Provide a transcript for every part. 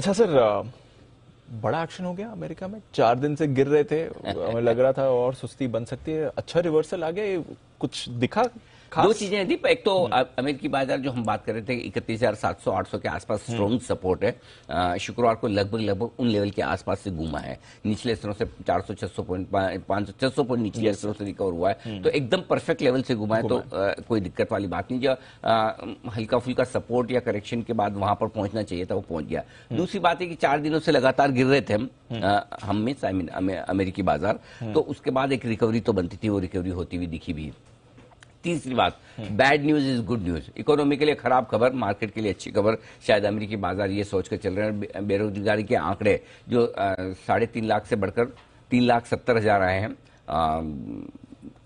अच्छा सर बड़ा एक्शन हो गया अमेरिका में चार दिन से गिर रहे थे हमें लग रहा था और सुस्ती बन सकती है अच्छा रिवर्सल आ गया कुछ दिखा दो चीजें हैं दीप एक तो हम्म। अमेरिकी बाजार जो हम बात कर रहे थे इकतीस हजार सात सौ आठ सौ के आसपास स्ट्रॉन्ग हम्म। सपोर्ट है शुक्रवार को लगभग लगभग उन लेवल के आसपास से घूमा है निचले स्तरों से चार सौ छह सौ पॉइंट पांच सौ छह सौ पॉइंट निचले स्तरों से रिकवर हुआ है हम्म। तो एकदम परफेक्ट लेवल से घुमा है तो कोई दिक्कत वाली बात नहीं जो हल्का फुल्का सपोर्ट या करेक्शन के बाद वहां पर पहुंचना चाहिए था वो पहुंच गया दूसरी बात है कि चार दिनों से लगातार गिर रहे थे हम हम आई मीन अमेरिकी बाजार तो उसके बाद एक रिकवरी तो बनती थी वो रिकवरी होती हुई दिखी भी तीसरी बात bad news is good news economy के लिए खराब खबर मार्केट के लिए अच्छी खबर शायद अमेरिकी बाजार ये सोचकर चल रहे हैं बेरोजगारी के आंकड़े जो साढ़े तीन लाख से बढ़कर तीन लाख सत्तर हजार आए हैं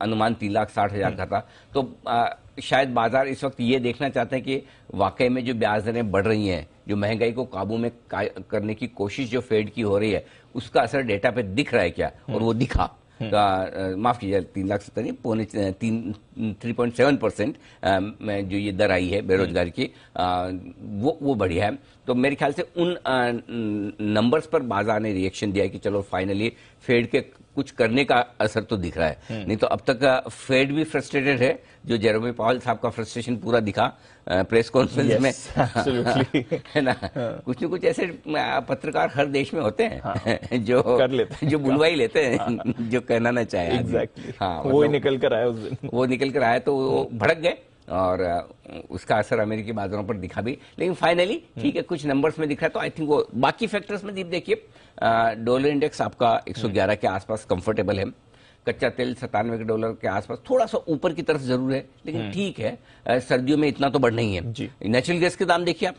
अनुमान तीन लाख साठ हजार हम्म। का था तो आ, शायद बाजार इस वक्त ये देखना चाहते हैं कि वाकई में जो ब्याज दरें बढ़ रही हैं जो महंगाई को काबू में करने की कोशिश जो फेड की हो रही है उसका असर डेटा पे दिख रहा है क्या और हम्म। वो दिखा Hmm. Uh, uh, माफ कीजिए तीन लाख सत्तर पौने तीन थ्री पॉइंट सेवन परसेंट जो ये दर आई है बेरोजगारी की वो वो बढ़िया है तो मेरे ख्याल से उन नंबर्स पर बाजार ने रिएक्शन दिया कि चलो फाइनली फेड के कुछ करने का असर तो दिख रहा है हम्म। नहीं तो अब तक फेड भी फ्रस्ट्रेटेड है जो जेरोमी पावल साहब का फ्रस्ट्रेशन पूरा दिखा प्रेस कॉन्फ्रेंस yes, में है ना हाँ। कुछ न कुछ ऐसे पत्रकार हर देश में होते हैं हाँ, जो कर लेते हैं जो बुलवाई हाँ। लेते हैं हाँ। जो कहना ना चाहे exactly. हाँ, वो मतलब निकल कर आया उस दिन वो निकल कर आया तो वो हम्म। भड़क गए और उसका असर अमेरिकी बाजारों पर दिखा भी लेकिन फाइनली हम्म। ठीक है कुछ नंबर्स में दिख रहा है तो आई थिंक वो बाकी फैक्टर्स में दीप देखिए डॉलर इंडेक्स आपका 111 हम्म। के आसपास कंफर्टेबल है कच्चा तेल सतानवे के डॉलर के आसपास थोड़ा सा ऊपर की तरफ जरूर है लेकिन हम्म। ठीक है सर्दियों में इतना तो बढ़ नहीं है नेचुरल गैस के दाम देखिए आप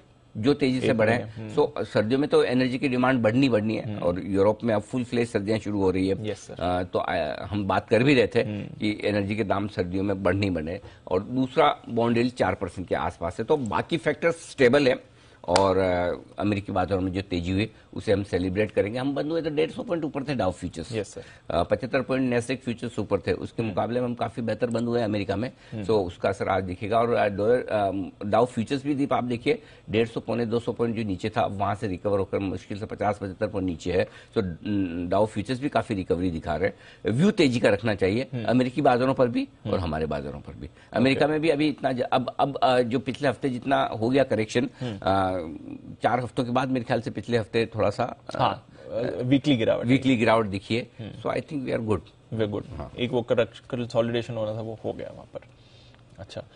जो तेजी से बढ़े सो हम्म। सर्दियों में तो एनर्जी की डिमांड बढ़नी बढ़नी है हम्म। और यूरोप में अब फुल फ्लेज सर्दियां शुरू हो रही है तो हम बात कर भी रहे थे हम्म। कि एनर्जी के दाम सर्दियों में बढ़नी बढ़े और दूसरा बॉन्डिल चार परसेंट के आसपास है तो बाकी फैक्टर्स स्टेबल है और अमेरिकी बाजारों में जो तेजी हुई उसे हम सेलिब्रेट करेंगे हम बंद हुए तो डेढ़ सौ पॉइंट ऊपर थे डाउ फ्यूचर्स पचहत्तर पॉइंट नेस्टिक फ्यूचर्स ऊपर थे उसके hmm. मुकाबले में हम काफी बेहतर बंद हुए अमेरिका में सो hmm. उसका असर आज दिखेगा और डाउ फ्यूचर्स भी दीप आप देखिए डेढ़ सौ पौने दो सौ पॉइंट जो नीचे था वहां से रिकवर होकर मुश्किल से पचास पचहत्तर पॉइंट नीचे है सो डाउ फ्यूचर्स भी काफी रिकवरी दिखा रहे हैं व्यू तेजी का रखना चाहिए hmm. अमेरिकी बाजारों पर भी और हमारे बाजारों पर भी अमेरिका में भी अभी इतना अब अब जो पिछले हफ्ते जितना हो गया करेक्शन चार हफ्तों के बाद मेरे ख्याल से पिछले हफ्ते थोड़ा सा वीकली हाँ, गिरावट वीकली गिरावट दिखी है so I think we are good we good एक वो कंसोलिडेशन होना था वो हो गया वहाँ पर अच्छा